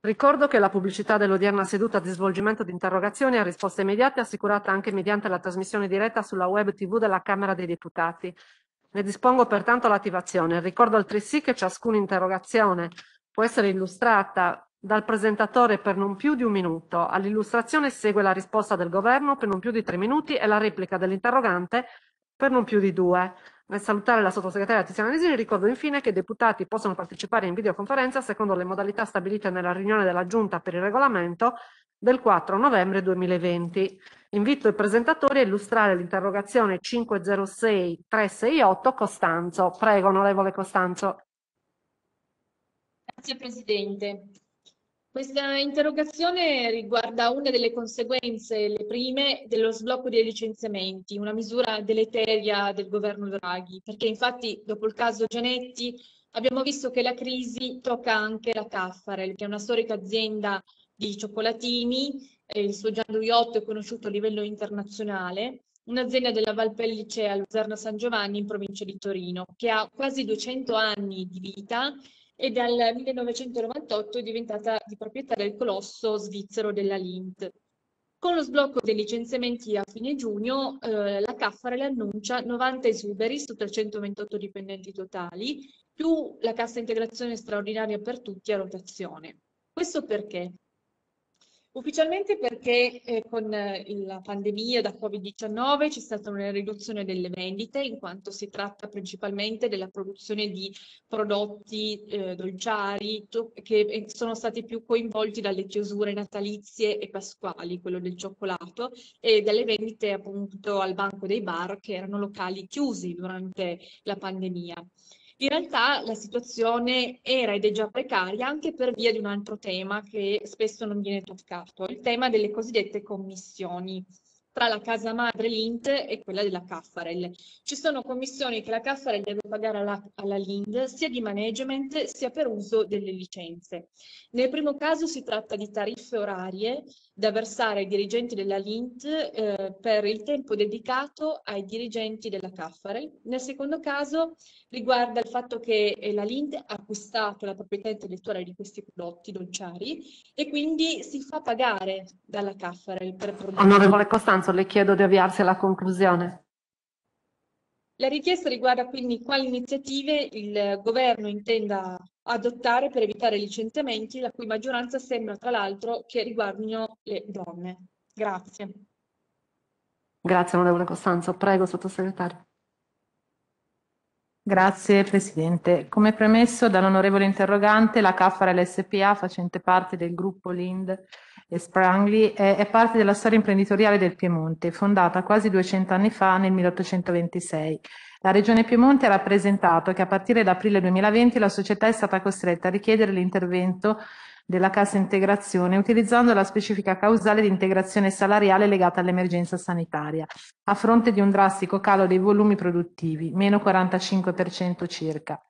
Ricordo che la pubblicità dell'odierna seduta di svolgimento di interrogazioni a risposte immediate è assicurata anche mediante la trasmissione diretta sulla web TV della Camera dei Deputati. Ne dispongo pertanto l'attivazione. Ricordo altresì che ciascuna interrogazione può essere illustrata dal presentatore per non più di un minuto. All'illustrazione segue la risposta del governo per non più di tre minuti e la replica dell'interrogante per non più di due. Nel salutare la sottosegretaria Tiziana Nesini ricordo infine che i deputati possono partecipare in videoconferenza secondo le modalità stabilite nella riunione della Giunta per il regolamento del 4 novembre 2020. Invito i presentatori a illustrare l'interrogazione 506-368 Costanzo. Prego, onorevole Costanzo. Grazie Presidente. Questa interrogazione riguarda una delle conseguenze, le prime, dello sblocco dei licenziamenti, una misura deleteria del governo Draghi, perché infatti dopo il caso Gianetti abbiamo visto che la crisi tocca anche la Caffarel, che è una storica azienda di cioccolatini, eh, il suo gianduiotto è conosciuto a livello internazionale, un'azienda della Valpellice a Luserna San Giovanni in provincia di Torino, che ha quasi 200 anni di vita e dal 1998 è diventata di proprietà del colosso svizzero della Lint. Con lo sblocco dei licenziamenti a fine giugno, eh, la Caffarel annuncia 90 esuberi su 328 dipendenti totali, più la cassa integrazione straordinaria per tutti a rotazione. Questo perché? Ufficialmente perché eh, con eh, la pandemia da Covid-19 c'è stata una riduzione delle vendite in quanto si tratta principalmente della produzione di prodotti eh, dolciari to- che eh, sono stati più coinvolti dalle chiusure natalizie e pasquali, quello del cioccolato, e dalle vendite appunto al banco dei bar che erano locali chiusi durante la pandemia. In realtà la situazione era ed è già precaria anche per via di un altro tema che spesso non viene toccato, il tema delle cosiddette commissioni tra la casa madre, l'INT, e quella della Caffarel. Ci sono commissioni che la Caffarel deve pagare alla, alla Lind sia di management sia per uso delle licenze. Nel primo caso si tratta di tariffe orarie da versare ai dirigenti della Lind eh, per il tempo dedicato ai dirigenti della Caffarel. Nel secondo caso riguarda il fatto che eh, la Lind ha acquistato la proprietà intellettuale di questi prodotti dolciari e quindi si fa pagare dalla Caffarel per prodotti. Onorevole Costanzo, caso, le chiedo di avviarsi alla conclusione. La richiesta riguarda quindi quali iniziative il governo intenda adottare per evitare licenziamenti, la cui maggioranza sembra tra l'altro che riguardino le donne. Grazie. Grazie onorevole Costanzo. Prego sottosegretario. Grazie Presidente. Come premesso dall'onorevole interrogante, la Caffara LSPA, facente parte del gruppo LIND Sprangli, è, è parte della storia imprenditoriale del Piemonte, fondata quasi 200 anni fa nel 1826. La Regione Piemonte ha rappresentato che a partire da aprile 2020 la società è stata costretta a richiedere l'intervento della cassa integrazione utilizzando la specifica causale di integrazione salariale legata all'emergenza sanitaria, a fronte di un drastico calo dei volumi produttivi, meno 45% circa.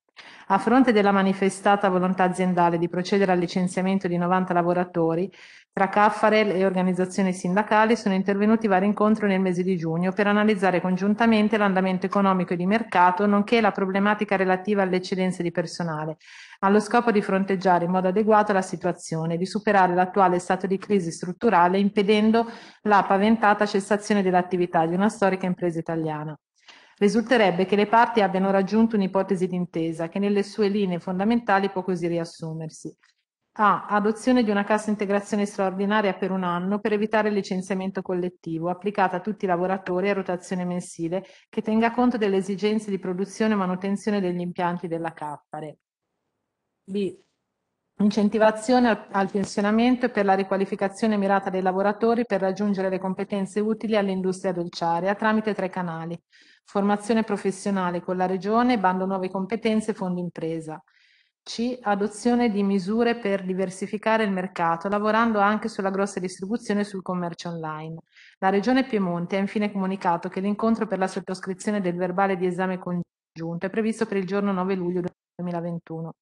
A fronte della manifestata volontà aziendale di procedere al licenziamento di 90 lavoratori, tra Caffarel e organizzazioni sindacali sono intervenuti vari incontri nel mese di giugno per analizzare congiuntamente l'andamento economico e di mercato, nonché la problematica relativa alle eccedenze di personale, allo scopo di fronteggiare in modo adeguato la situazione e di superare l'attuale stato di crisi strutturale impedendo la paventata cessazione dell'attività di una storica impresa italiana. Risulterebbe che le parti abbiano raggiunto un'ipotesi d'intesa che nelle sue linee fondamentali può così riassumersi. A. Adozione di una cassa integrazione straordinaria per un anno per evitare il licenziamento collettivo, applicata a tutti i lavoratori a rotazione mensile, che tenga conto delle esigenze di produzione e manutenzione degli impianti della Cappare. B. Incentivazione al, al pensionamento per la riqualificazione mirata dei lavoratori per raggiungere le competenze utili all'industria dolciaria tramite tre canali. Formazione professionale con la Regione, bando nuove competenze, fondo impresa. C. Adozione di misure per diversificare il mercato, lavorando anche sulla grossa distribuzione e sul commercio online. La Regione Piemonte ha infine comunicato che l'incontro per la sottoscrizione del verbale di esame congiunto è previsto per il giorno 9 luglio 2021.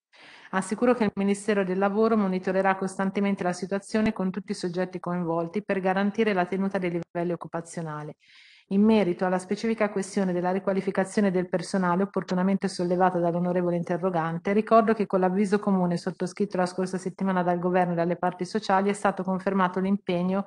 Assicuro che il Ministero del Lavoro monitorerà costantemente la situazione con tutti i soggetti coinvolti per garantire la tenuta dei livelli occupazionali in merito alla specifica questione della riqualificazione del personale opportunamente sollevata dall'onorevole interrogante, ricordo che con l'avviso comune sottoscritto la scorsa settimana dal Governo e dalle parti sociali è stato confermato l'impegno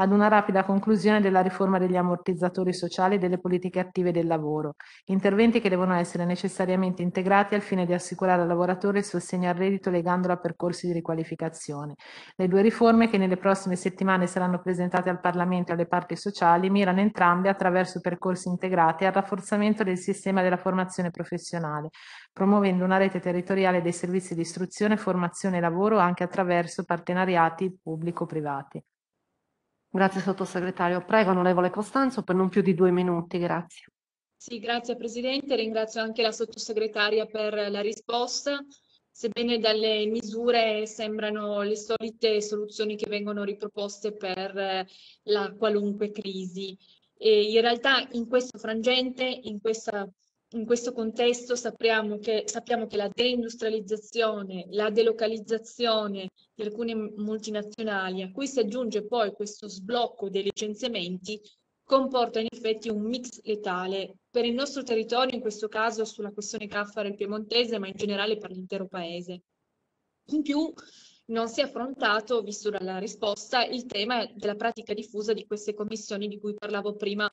ad una rapida conclusione della riforma degli ammortizzatori sociali e delle politiche attive del lavoro, interventi che devono essere necessariamente integrati al fine di assicurare al lavoratore il sostegno al reddito legandolo a percorsi di riqualificazione. Le due riforme che nelle prossime settimane saranno presentate al Parlamento e alle parti sociali mirano entrambe attraverso percorsi integrati al rafforzamento del sistema della formazione professionale, promuovendo una rete territoriale dei servizi di istruzione, formazione e lavoro anche attraverso partenariati pubblico-privati. Grazie sottosegretario. Prego onorevole Costanzo per non più di due minuti, grazie. Sì, grazie Presidente, ringrazio anche la sottosegretaria per la risposta. Sebbene dalle misure sembrano le solite soluzioni che vengono riproposte per eh, la qualunque crisi. E in realtà in questo frangente, in questa in questo contesto sappiamo che, sappiamo che, la deindustrializzazione, la delocalizzazione di alcune multinazionali, a cui si aggiunge poi questo sblocco dei licenziamenti, comporta in effetti un mix letale per il nostro territorio, in questo caso sulla questione Caffaro e Piemontese, ma in generale per l'intero Paese. In più, non si è affrontato, visto dalla risposta, il tema della pratica diffusa di queste commissioni di cui parlavo prima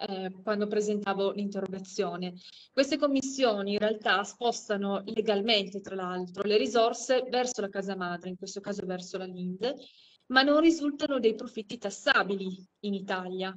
eh, quando presentavo l'interrogazione. Queste commissioni in realtà spostano legalmente, tra l'altro, le risorse verso la casa madre, in questo caso verso la Lind, ma non risultano dei profitti tassabili in Italia.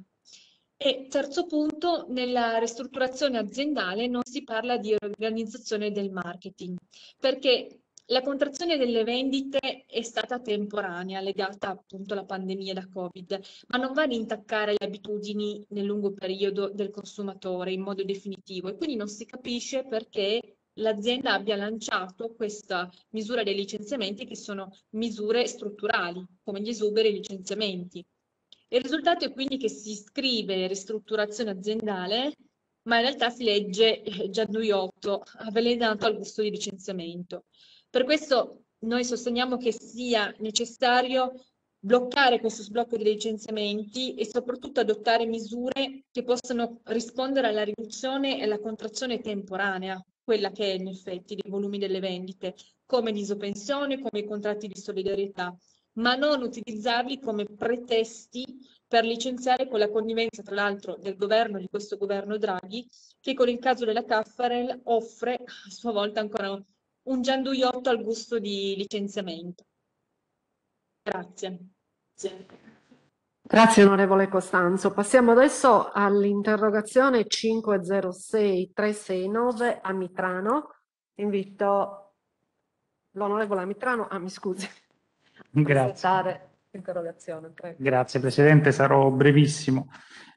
E terzo punto, nella ristrutturazione aziendale non si parla di organizzazione del marketing, perché la contrazione delle vendite è stata temporanea, legata appunto alla pandemia da Covid, ma non va ad intaccare le abitudini nel lungo periodo del consumatore in modo definitivo e quindi non si capisce perché l'azienda abbia lanciato questa misura dei licenziamenti che sono misure strutturali, come gli esuberi e i licenziamenti. Il risultato è quindi che si scrive ristrutturazione aziendale, ma in realtà si legge eh, già 8 avvelenato al gusto di licenziamento. Per questo noi sosteniamo che sia necessario bloccare questo sblocco dei licenziamenti e soprattutto adottare misure che possano rispondere alla riduzione e alla contrazione temporanea, quella che è in effetti dei volumi delle vendite, come l'isopensione, come i contratti di solidarietà, ma non utilizzarli come pretesti per licenziare con la connivenza, tra l'altro, del governo, di questo governo Draghi, che con il caso della Caffarel offre a sua volta ancora un un gianduiotto al gusto di licenziamento. Grazie. Grazie. Grazie onorevole Costanzo. Passiamo adesso all'interrogazione 506369 a Mitrano. Invito l'onorevole Amitrano, ah mi scusi, Grazie. Grazie Presidente, sarò brevissimo.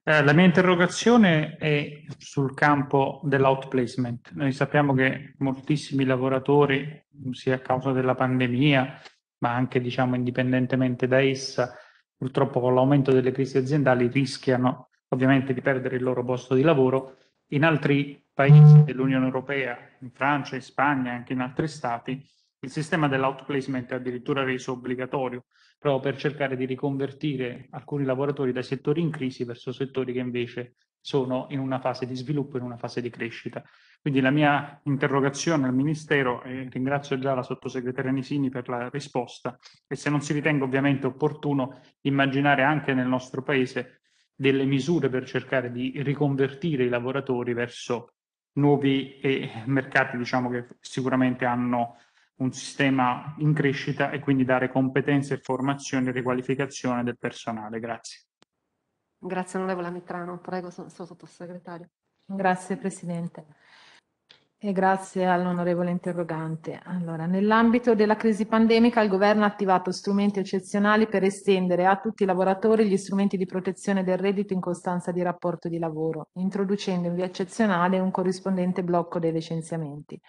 Eh, la mia interrogazione è sul campo dell'outplacement. Noi sappiamo che moltissimi lavoratori, sia a causa della pandemia, ma anche diciamo indipendentemente da essa, purtroppo con l'aumento delle crisi aziendali rischiano ovviamente di perdere il loro posto di lavoro. In altri paesi dell'Unione Europea, in Francia, in Spagna, anche in altri stati, il sistema dell'outplacement è addirittura reso obbligatorio, proprio per cercare di riconvertire alcuni lavoratori dai settori in crisi verso settori che invece sono in una fase di sviluppo, in una fase di crescita. Quindi la mia interrogazione al Ministero, e ringrazio già la sottosegretaria Nisini per la risposta, e se non si ritenga ovviamente opportuno immaginare anche nel nostro Paese delle misure per cercare di riconvertire i lavoratori verso nuovi eh, mercati diciamo, che sicuramente hanno un sistema in crescita e quindi dare competenze, formazione e riqualificazione del personale. Grazie. Grazie onorevole Mitrano, prego sottosegretario. Grazie Presidente e grazie all'onorevole interrogante. Allora, nell'ambito della crisi pandemica il Governo ha attivato strumenti eccezionali per estendere a tutti i lavoratori gli strumenti di protezione del reddito in costanza di rapporto di lavoro, introducendo in via eccezionale un corrispondente blocco dei licenziamenti.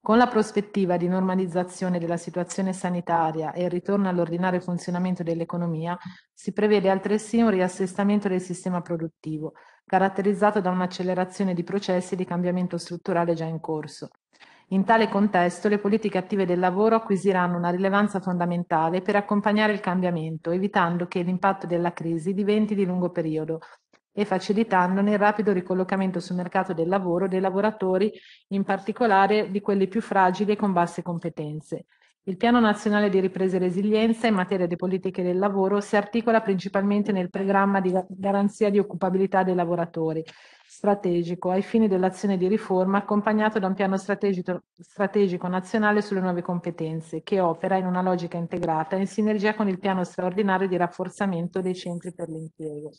Con la prospettiva di normalizzazione della situazione sanitaria e il ritorno all'ordinario funzionamento dell'economia, si prevede altresì un riassestamento del sistema produttivo, caratterizzato da un'accelerazione di processi di cambiamento strutturale già in corso. In tale contesto le politiche attive del lavoro acquisiranno una rilevanza fondamentale per accompagnare il cambiamento, evitando che l'impatto della crisi diventi di lungo periodo, e facilitandone il rapido ricollocamento sul mercato del lavoro dei lavoratori, in particolare di quelli più fragili e con basse competenze. Il Piano Nazionale di Ripresa e Resilienza in materia di politiche del lavoro si articola principalmente nel programma di garanzia di occupabilità dei lavoratori strategico ai fini dell'azione di riforma accompagnato da un piano strategico, strategico nazionale sulle nuove competenze che opera in una logica integrata in sinergia con il piano straordinario di rafforzamento dei centri per l'impiego.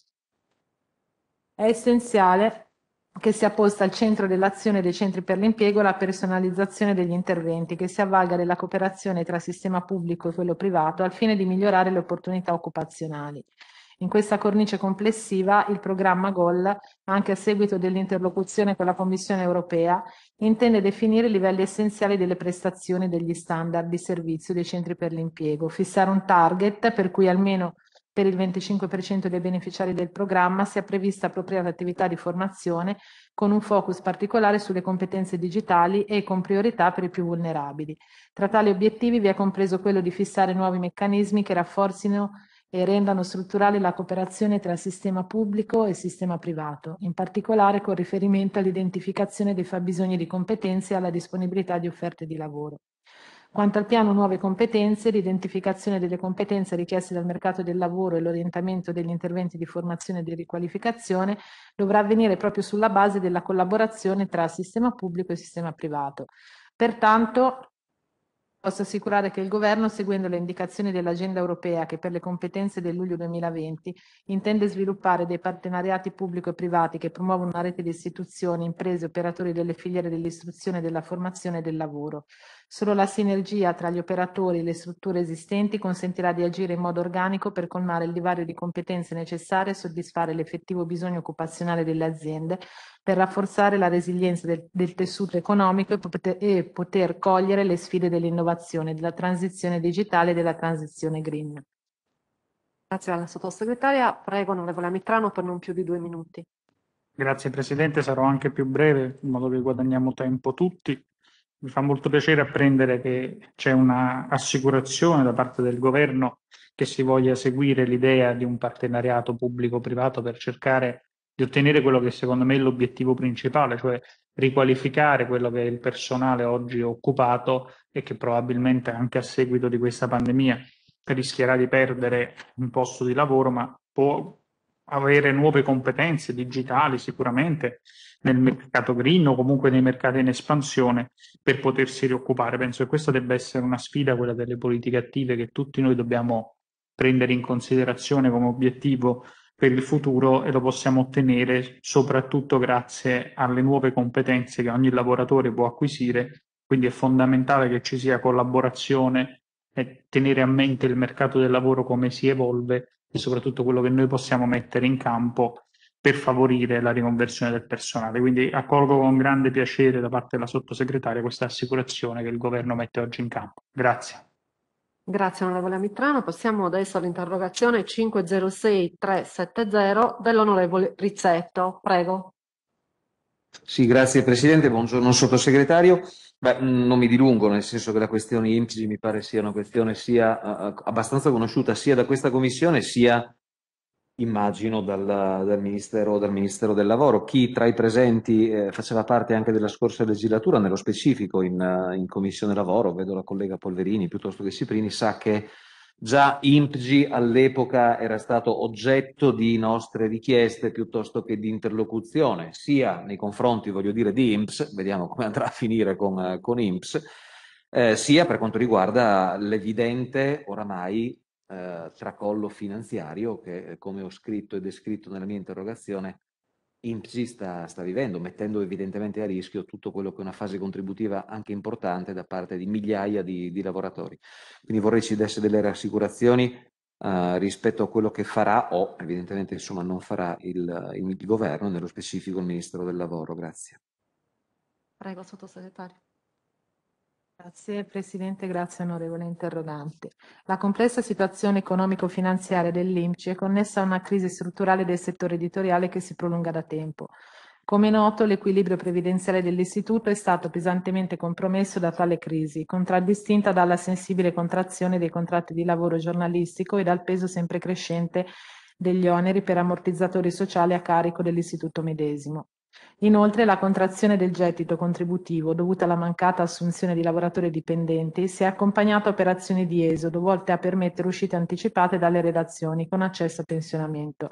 È essenziale che sia posta al centro dell'azione dei centri per l'impiego la personalizzazione degli interventi, che si avvalga della cooperazione tra sistema pubblico e quello privato al fine di migliorare le opportunità occupazionali. In questa cornice complessiva, il programma GOL, anche a seguito dell'interlocuzione con la Commissione europea, intende definire i livelli essenziali delle prestazioni degli standard di servizio dei centri per l'impiego, fissare un target per cui almeno per il 25% dei beneficiari del programma si è prevista appropriata attività di formazione con un focus particolare sulle competenze digitali e con priorità per i più vulnerabili. Tra tali obiettivi vi è compreso quello di fissare nuovi meccanismi che rafforzino e rendano strutturale la cooperazione tra sistema pubblico e sistema privato, in particolare con riferimento all'identificazione dei fabbisogni di competenze e alla disponibilità di offerte di lavoro. Quanto al piano nuove competenze, l'identificazione delle competenze richieste dal mercato del lavoro e l'orientamento degli interventi di formazione e di riqualificazione dovrà avvenire proprio sulla base della collaborazione tra sistema pubblico e sistema privato. Pertanto, Posso assicurare che il Governo, seguendo le indicazioni dell'Agenda europea che per le competenze del luglio 2020 intende sviluppare dei partenariati pubblico e privati che promuovono una rete di istituzioni, imprese, operatori delle filiere dell'istruzione, della formazione e del lavoro. Solo la sinergia tra gli operatori e le strutture esistenti consentirà di agire in modo organico per colmare il divario di competenze necessarie e soddisfare l'effettivo bisogno occupazionale delle aziende per rafforzare la resilienza del, del tessuto economico e poter, e poter cogliere le sfide dell'innovazione, della transizione digitale e della transizione green. Grazie alla sottosegretaria. Prego, onorevole Mitrano, per non più di due minuti. Grazie Presidente, sarò anche più breve in modo che guadagniamo tempo tutti mi fa molto piacere apprendere che c'è un'assicurazione da parte del governo che si voglia seguire l'idea di un partenariato pubblico-privato per cercare di ottenere quello che secondo me è l'obiettivo principale, cioè riqualificare quello che è il personale oggi occupato e che probabilmente anche a seguito di questa pandemia rischierà di perdere un posto di lavoro, ma può avere nuove competenze digitali sicuramente nel mercato green o comunque nei mercati in espansione per potersi rioccupare. Penso che questa debba essere una sfida, quella delle politiche attive che tutti noi dobbiamo prendere in considerazione come obiettivo per il futuro e lo possiamo ottenere soprattutto grazie alle nuove competenze che ogni lavoratore può acquisire. Quindi è fondamentale che ci sia collaborazione e tenere a mente il mercato del lavoro come si evolve e soprattutto quello che noi possiamo mettere in campo per favorire la riconversione del personale. Quindi accolgo con grande piacere da parte della sottosegretaria questa assicurazione che il governo mette oggi in campo. Grazie. Grazie onorevole Mitrano. Passiamo adesso all'interrogazione 506370 dell'onorevole Rizzetto. Prego. Sì, grazie Presidente, buongiorno sottosegretario. Beh, non mi dilungo, nel senso che la questione IMCI mi pare sia una questione sia eh, eh, abbastanza conosciuta sia da questa commissione sia immagino dal, dal, ministero, dal ministero, del Lavoro. Chi tra i presenti eh, faceva parte anche della scorsa legislatura, nello specifico in, eh, in Commissione Lavoro, vedo la collega Polverini piuttosto che Ciprini, sa che Già Impgi all'epoca era stato oggetto di nostre richieste piuttosto che di interlocuzione, sia nei confronti, voglio dire, di IMPS, vediamo come andrà a finire con, con IMPS, eh, sia per quanto riguarda l'evidente oramai eh, tracollo finanziario che, come ho scritto e descritto nella mia interrogazione, INPSI sta, sta, vivendo, mettendo evidentemente a rischio tutto quello che è una fase contributiva anche importante da parte di migliaia di, di lavoratori. Quindi vorrei ci desse delle rassicurazioni uh, rispetto a quello che farà o evidentemente insomma, non farà il, il governo, nello specifico il Ministro del Lavoro. Grazie. Prego, sottosegretario. Grazie Presidente, grazie onorevole interrogante. La complessa situazione economico-finanziaria dell'IMCI è connessa a una crisi strutturale del settore editoriale che si prolunga da tempo. Come noto, l'equilibrio previdenziale dell'istituto è stato pesantemente compromesso da tale crisi, contraddistinta dalla sensibile contrazione dei contratti di lavoro giornalistico e dal peso sempre crescente degli oneri per ammortizzatori sociali a carico dell'istituto medesimo. Inoltre la contrazione del gettito contributivo dovuta alla mancata assunzione di lavoratori dipendenti si è accompagnata a operazioni di esodo volte a permettere uscite anticipate dalle redazioni con accesso a pensionamento.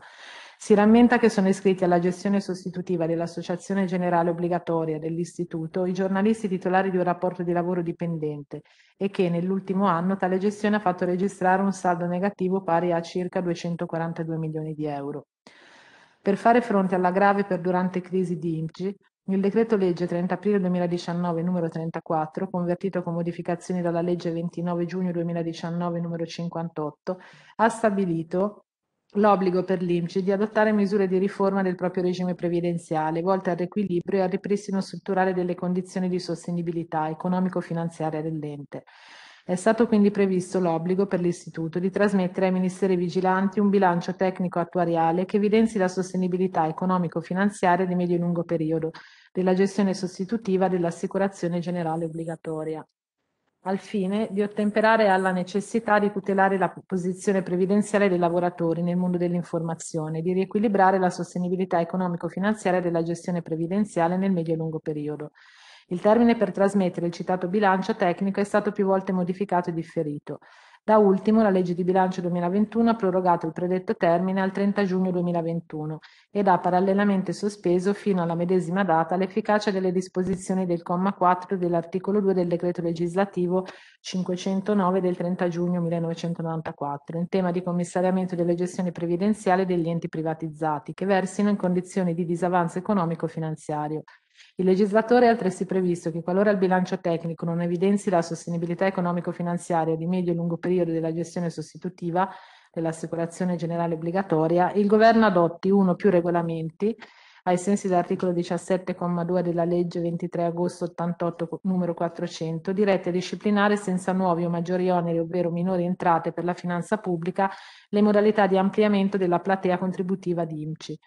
Si rammenta che sono iscritti alla gestione sostitutiva dell'Associazione Generale Obbligatoria dell'Istituto i giornalisti titolari di un rapporto di lavoro dipendente e che nell'ultimo anno tale gestione ha fatto registrare un saldo negativo pari a circa 242 milioni di euro. Per fare fronte alla grave perdurante crisi di INPGI, il decreto legge 30 aprile 2019 n. 34, convertito con modificazioni dalla legge 29 giugno 2019 n. 58, ha stabilito l'obbligo per l'INPGI di adottare misure di riforma del proprio regime previdenziale volte al riequilibrio e al ripristino strutturale delle condizioni di sostenibilità economico-finanziaria dell'ente. È stato quindi previsto l'obbligo per l'Istituto di trasmettere ai Ministeri vigilanti un bilancio tecnico attuariale che evidenzi la sostenibilità economico-finanziaria di medio e lungo periodo della gestione sostitutiva dell'assicurazione generale obbligatoria al fine di ottemperare alla necessità di tutelare la posizione previdenziale dei lavoratori nel mondo dell'informazione, e di riequilibrare la sostenibilità economico-finanziaria della gestione previdenziale nel medio e lungo periodo. Il termine per trasmettere il citato bilancio tecnico è stato più volte modificato e differito. Da ultimo, la legge di bilancio 2021 ha prorogato il predetto termine al 30 giugno 2021 ed ha parallelamente sospeso fino alla medesima data l'efficacia delle disposizioni del comma 4 dell'articolo 2 del decreto legislativo 509 del 30 giugno 1994 in tema di commissariamento delle gestioni previdenziali degli enti privatizzati che versino in condizioni di disavanzo economico-finanziario il legislatore ha altresì previsto che qualora il bilancio tecnico non evidenzi la sostenibilità economico-finanziaria di medio e lungo periodo della gestione sostitutiva dell'assicurazione generale obbligatoria, il Governo adotti uno o più regolamenti ai sensi dell'articolo 17,2 della legge 23 agosto 88 numero 400, diretti a disciplinare senza nuovi o maggiori oneri ovvero minori entrate per la finanza pubblica le modalità di ampliamento della platea contributiva di IMCI.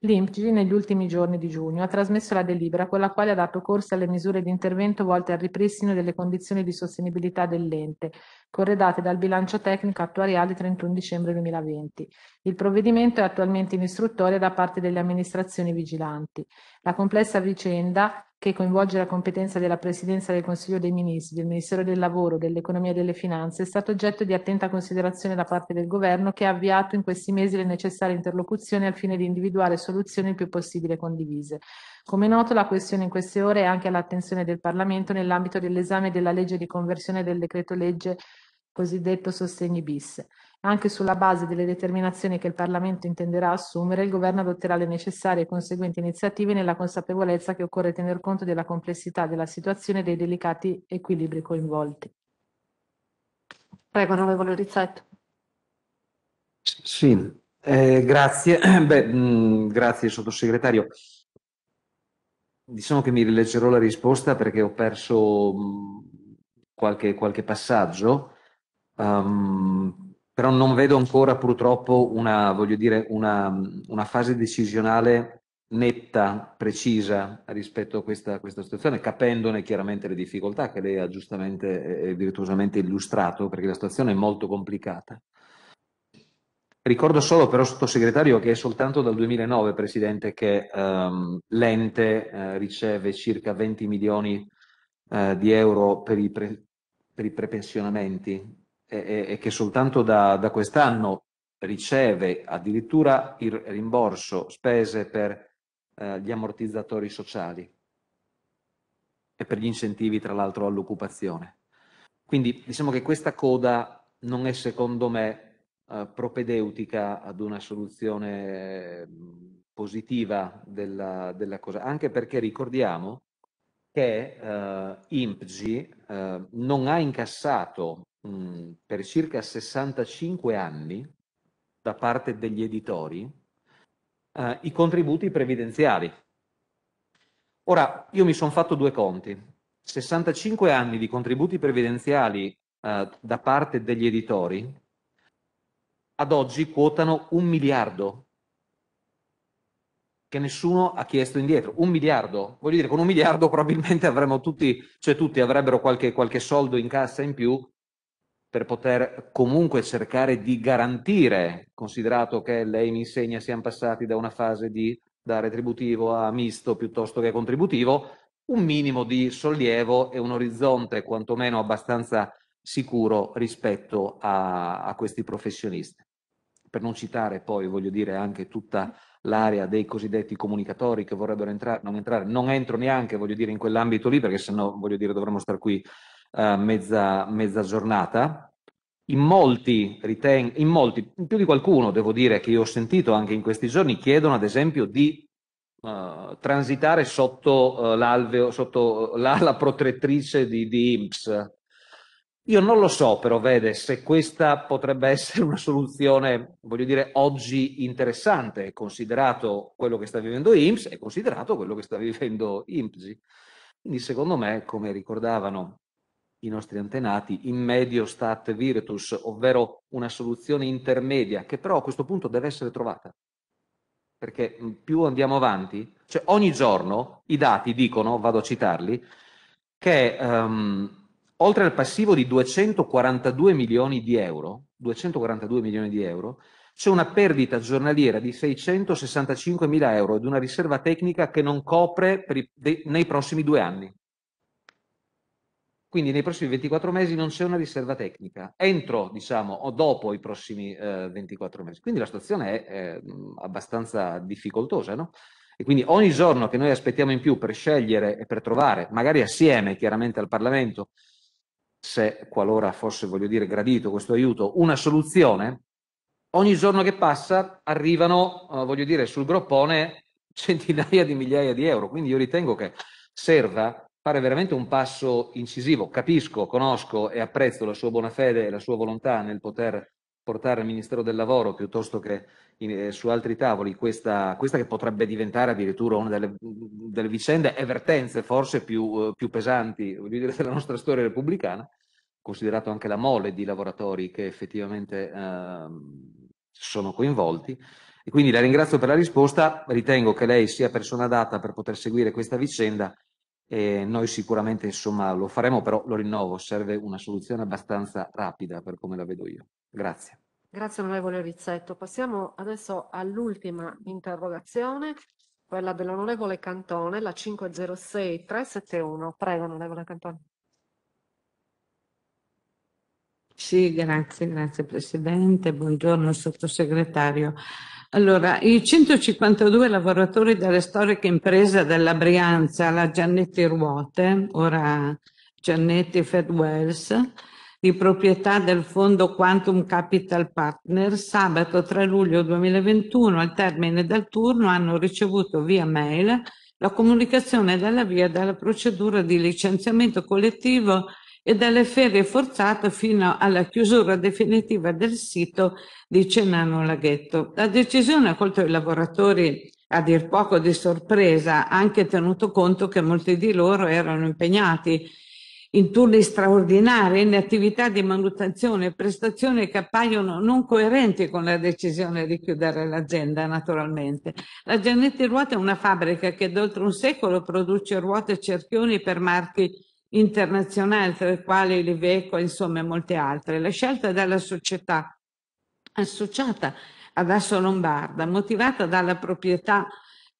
L'INPGI negli ultimi giorni di giugno ha trasmesso la delibera con la quale ha dato corso alle misure di intervento volte al ripristino delle condizioni di sostenibilità dell'ente, corredate dal bilancio tecnico attuariale 31 dicembre 2020. Il provvedimento è attualmente in istruttoria da parte delle amministrazioni vigilanti. La complessa vicenda che coinvolge la competenza della Presidenza del Consiglio dei Ministri, del Ministero del Lavoro, dell'Economia e delle Finanze, è stato oggetto di attenta considerazione da parte del Governo che ha avviato in questi mesi le necessarie interlocuzioni al fine di individuare soluzioni il più possibile condivise. Come noto, la questione in queste ore è anche all'attenzione del Parlamento nell'ambito dell'esame della legge di conversione del decreto legge cosiddetto sostegni bis. Anche sulla base delle determinazioni che il Parlamento intenderà assumere, il Governo adotterà le necessarie e conseguenti iniziative nella consapevolezza che occorre tener conto della complessità della situazione e dei delicati equilibri coinvolti. Prego, onorevole Rizzetto. Sì, eh, grazie. Beh, mh, mm, grazie sottosegretario. Diciamo che mi rileggerò la risposta perché ho perso mh, mm, qualche, qualche passaggio. Um, però non vedo ancora purtroppo una, dire, una, una, fase decisionale netta, precisa rispetto a questa, questa, situazione, capendone chiaramente le difficoltà che lei ha giustamente e virtuosamente illustrato, perché la situazione è molto complicata. Ricordo solo però, sottosegretario, che è soltanto dal 2009, Presidente, che ehm, l'ente eh, riceve circa 20 milioni eh, di euro per i, pre, per i prepensionamenti e, che soltanto da, da quest'anno riceve addirittura il rimborso spese per eh, gli ammortizzatori sociali e per gli incentivi tra l'altro all'occupazione. Quindi diciamo che questa coda non è secondo me eh, propedeutica ad una soluzione positiva della, della, cosa, anche perché ricordiamo che eh, IMPGI eh, non ha incassato Mm, per circa 65 anni da parte degli editori eh, i contributi previdenziali. Ora, io mi sono fatto due conti. 65 anni di contributi previdenziali eh, da parte degli editori ad oggi quotano un miliardo che nessuno ha chiesto indietro. Un miliardo, voglio dire, con un miliardo probabilmente avremmo tutti, cioè tutti avrebbero qualche, qualche soldo in cassa in più per poter comunque cercare di garantire, considerato che lei mi insegna siamo passati da una fase di, da retributivo a misto piuttosto che contributivo, un minimo di sollievo e un orizzonte quantomeno abbastanza sicuro rispetto a, a questi professionisti. Per non citare poi, voglio dire, anche tutta l'area dei cosiddetti comunicatori che vorrebbero entrare, non entrare, non entro neanche, voglio dire, in quell'ambito lì, perché sennò, voglio dire, dovremmo stare qui eh, mezza, mezza, giornata. In molti, riten- in molti, in più di qualcuno devo dire che io ho sentito anche in questi giorni, chiedono ad esempio di Uh, transitare sotto uh, l'alveo, sotto l'ala protettrice di, di IMSS. Io non lo so, però, vede, se questa potrebbe essere una soluzione, voglio dire, oggi interessante, considerato quello che sta vivendo IMSS e considerato quello che sta vivendo IMSI. Quindi, secondo me, come ricordavano i nostri antenati, in medio stat virtus, ovvero una soluzione intermedia, che però a questo punto deve essere trovata. Perché mm, più andiamo avanti, cioè ogni giorno i dati dicono, vado a citarli, che um, oltre al passivo di 242 milioni di euro, 242 milioni di euro, c'è una perdita giornaliera di 665 mila euro ed una riserva tecnica che non copre i, dei, nei prossimi due anni. Quindi nei prossimi 24 mesi non c'è una riserva tecnica, entro, diciamo, o dopo i prossimi eh, 24 mesi. Quindi la situazione è eh, abbastanza difficoltosa, no? E quindi ogni giorno che noi aspettiamo in più per scegliere e per trovare, magari assieme chiaramente al Parlamento, se qualora fosse, voglio dire, gradito questo aiuto, una soluzione, ogni giorno che passa arrivano, eh, voglio dire, sul groppone centinaia di migliaia di euro. Quindi io ritengo che serva fare veramente un passo incisivo. Capisco, conosco e apprezzo la sua buona fede e la sua volontà nel poter portare al Ministero del Lavoro piuttosto che in, eh, su altri tavoli questa, questa, che potrebbe diventare addirittura una delle, delle vicende e vertenze forse più, eh, più pesanti dire, della nostra storia repubblicana, considerato anche la mole di lavoratori che effettivamente eh, sono coinvolti. E quindi la ringrazio per la risposta, ritengo che lei sia persona adatta per poter seguire questa vicenda e noi sicuramente insomma, lo faremo, però lo rinnovo, serve una soluzione abbastanza rapida per come la vedo io. Grazie. Grazie onorevole Rizzetto. Passiamo adesso all'ultima interrogazione, quella dell'onorevole Cantone, la 506371. Prego onorevole Cantone. Sì, grazie, grazie Presidente. Buongiorno sottosegretario. Allora, i 152 lavoratori della storica impresa della Brianza, la Giannetti Ruote, ora Giannetti Fed Wells, di proprietà del fondo Quantum Capital Partners, sabato 3 luglio 2021, al termine del turno, hanno ricevuto via mail la comunicazione dell'avvio della procedura di licenziamento collettivo e dalle ferie forzate fino alla chiusura definitiva del sito di Cenano Laghetto. La decisione ha colto i lavoratori a dir poco di sorpresa, anche tenuto conto che molti di loro erano impegnati in turni straordinari, in attività di manutenzione e prestazioni che appaiono non coerenti con la decisione di chiudere l'azienda, naturalmente. La Giannetti Ruote è una fabbrica che da oltre un secolo produce ruote e cerchioni per marchi internazionali, tra le quali l'Iveco, insomma molte altre. La scelta della società associata ad Asso Lombarda, motivata dalla proprietà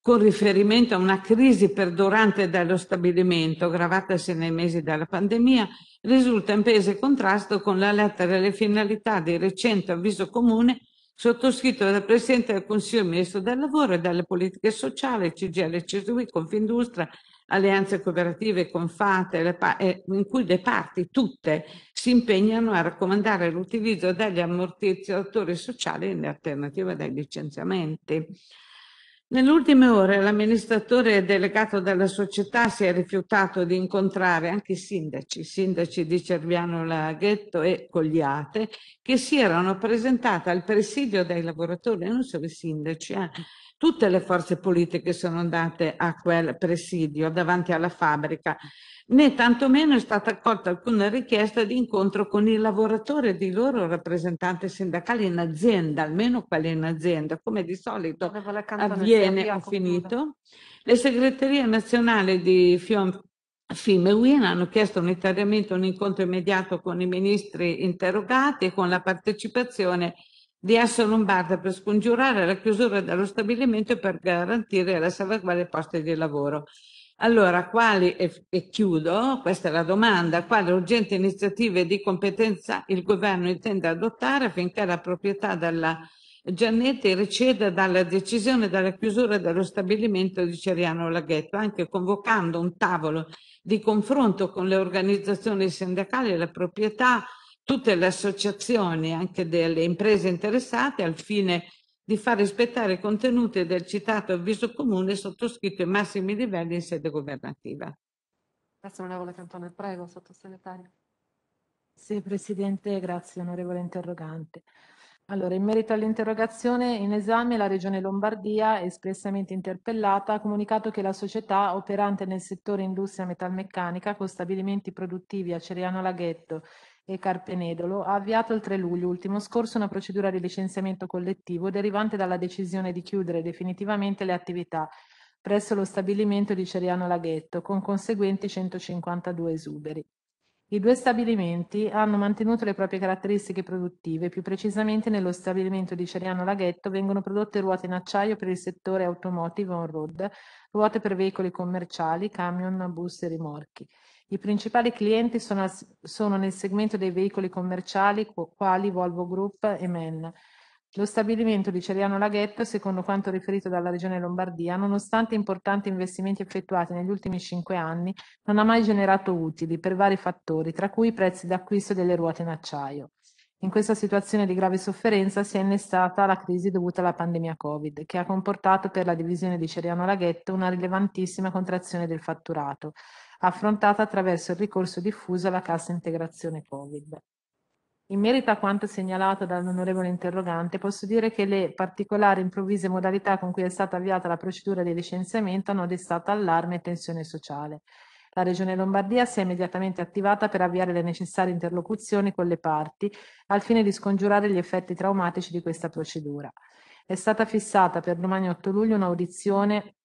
con riferimento a una crisi perdurante dello stabilimento, gravatasi nei mesi della pandemia, risulta in pese contrasto con la lettera e le finalità del recente avviso comune sottoscritto dal Presidente del Consiglio Ministro del Lavoro e delle Politiche Sociali, CGL, CSUI, Confindustria alleanze cooperative con FATE, eh, in cui le parti tutte si impegnano a raccomandare l'utilizzo degli ammortizzatori sociali in alternativa dai licenziamenti. Nelle ultime ore l'amministratore delegato della società si è rifiutato di incontrare anche i sindaci, i sindaci di Cerviano Laghetto e Cogliate, che si erano presentati al presidio dei lavoratori, non solo i sindaci, eh. tutte le forze politiche sono andate a quel presidio davanti alla fabbrica, né tantomeno è stata accolta alcuna richiesta di incontro con i lavoratori di loro rappresentanti sindacali in azienda, almeno quelli in azienda, come di solito avviene Bene, ho finito. Le segreterie nazionali di Fiume Fimewin hanno chiesto unitariamente un incontro immediato con i ministri interrogati e con la partecipazione di Assa Lombarda per scongiurare la chiusura dello stabilimento e per garantire la salvaguardia dei posti di lavoro. Allora, quali, e, e chiudo, questa è la domanda, quali urgenti iniziative di competenza il governo intende adottare affinché la proprietà della Giannetti recede dalla decisione della chiusura dello stabilimento di Ceriano Laghetto, anche convocando un tavolo di confronto con le organizzazioni sindacali, la proprietà, tutte le associazioni, anche delle imprese interessate, al fine di far rispettare i contenuti del citato avviso comune sottoscritto ai massimi livelli in sede governativa. Grazie onorevole Cantone, prego sottosegretario. Sì, Presidente, grazie onorevole interrogante. Allora, in merito all'interrogazione in esame, la Regione Lombardia, espressamente interpellata, ha comunicato che la società operante nel settore industria metalmeccanica con stabilimenti produttivi a Ceriano Laghetto e Carpenedolo ha avviato il 3 luglio ultimo scorso una procedura di licenziamento collettivo derivante dalla decisione di chiudere definitivamente le attività presso lo stabilimento di Ceriano Laghetto con conseguenti 152 esuberi. I due stabilimenti hanno mantenuto le proprie caratteristiche produttive, più precisamente nello stabilimento di Ceriano Laghetto vengono prodotte ruote in acciaio per il settore automotive on-road, ruote per veicoli commerciali, camion, bus e rimorchi. I principali clienti sono, sono nel segmento dei veicoli commerciali quali Volvo Group e MEN. Lo stabilimento di Ceriano Laghetto, secondo quanto riferito dalla Regione Lombardia, nonostante importanti investimenti effettuati negli ultimi cinque anni, non ha mai generato utili per vari fattori, tra cui i prezzi d'acquisto delle ruote in acciaio. In questa situazione di grave sofferenza si è innestata la crisi dovuta alla pandemia Covid, che ha comportato per la divisione di Ceriano Laghetto una rilevantissima contrazione del fatturato, affrontata attraverso il ricorso diffuso alla cassa integrazione Covid. In merito a quanto segnalato dall'onorevole interrogante, posso dire che le particolari improvvise modalità con cui è stata avviata la procedura di licenziamento hanno destato allarme e tensione sociale. La Regione Lombardia si è immediatamente attivata per avviare le necessarie interlocuzioni con le parti al fine di scongiurare gli effetti traumatici di questa procedura. È stata fissata per domani 8 luglio un'audizione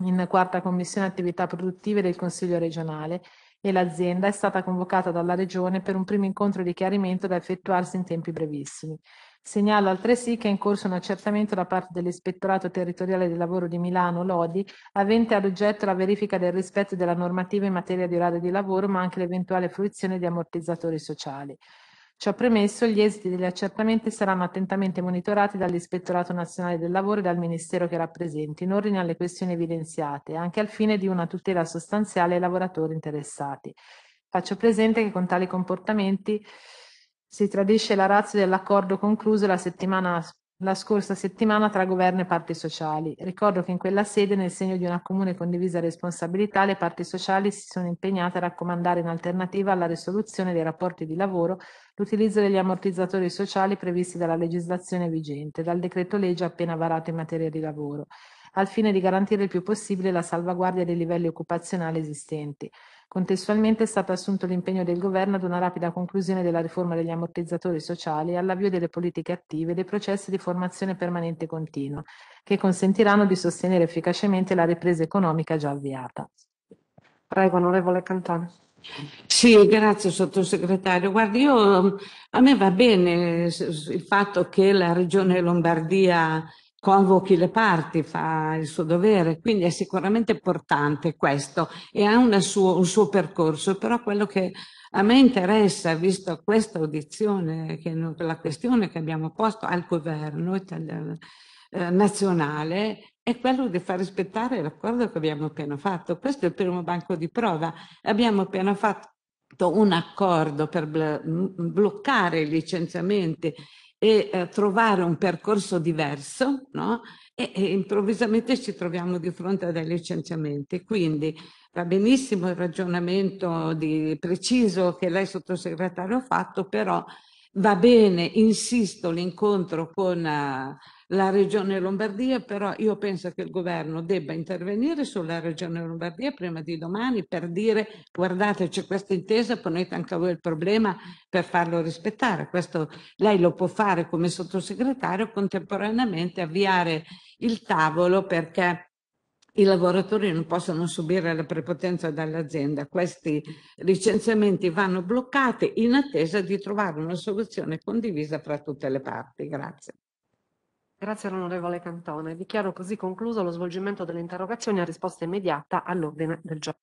in quarta commissione attività produttive del Consiglio regionale e l'azienda è stata convocata dalla Regione per un primo incontro di chiarimento da effettuarsi in tempi brevissimi. Segnalo altresì che è in corso un accertamento da parte dell'Ispettorato Territoriale del Lavoro di Milano, Lodi, avente ad oggetto la verifica del rispetto della normativa in materia di orario di lavoro, ma anche l'eventuale fruizione di ammortizzatori sociali. Ciò premesso, gli esiti degli accertamenti saranno attentamente monitorati dall'Ispettorato Nazionale del Lavoro e dal Ministero che rappresenti in ordine alle questioni evidenziate, anche al fine di una tutela sostanziale ai lavoratori interessati. Faccio presente che con tali comportamenti si tradisce la razza dell'accordo concluso la settimana la scorsa settimana tra governo e parti sociali. Ricordo che in quella sede, nel segno di una comune condivisa responsabilità, le parti sociali si sono impegnate a raccomandare in alternativa alla risoluzione dei rapporti di lavoro l'utilizzo degli ammortizzatori sociali previsti dalla legislazione vigente, dal decreto legge appena varato in materia di lavoro, al fine di garantire il più possibile la salvaguardia dei livelli occupazionali esistenti. Contestualmente è stato assunto l'impegno del Governo ad una rapida conclusione della riforma degli ammortizzatori sociali e all'avvio delle politiche attive e dei processi di formazione permanente e continua, che consentiranno di sostenere efficacemente la ripresa economica già avviata. Prego, onorevole Cantone. Sì, grazie sottosegretario. Guardi, io, a me va bene il fatto che la regione Lombardia convochi le parti, fa il suo dovere, quindi è sicuramente importante questo e ha suo, un suo percorso, però quello che a me interessa, visto questa audizione, che, la questione che abbiamo posto al governo italiano, eh, nazionale, è quello di far rispettare l'accordo che abbiamo appena fatto. Questo è il primo banco di prova. Abbiamo appena fatto un accordo per bloccare i licenziamenti e eh, trovare un percorso diverso, no? E, e, improvvisamente ci troviamo di fronte a dei licenziamenti. Quindi va benissimo il ragionamento di, preciso che lei sottosegretario ha fatto, però va bene, insisto, l'incontro con... Uh, la regione Lombardia, però io penso che il governo debba intervenire sulla regione Lombardia prima di domani per dire guardate c'è questa intesa, ponete anche a voi il problema per farlo rispettare. Questo lei lo può fare come sottosegretario, contemporaneamente avviare il tavolo perché i lavoratori non possono subire la prepotenza dall'azienda. Questi licenziamenti vanno bloccati in attesa di trovare una soluzione condivisa fra tutte le parti. Grazie. Grazie all'onorevole Cantone. Dichiaro così concluso lo svolgimento delle interrogazioni a risposta immediata all'ordine del giorno.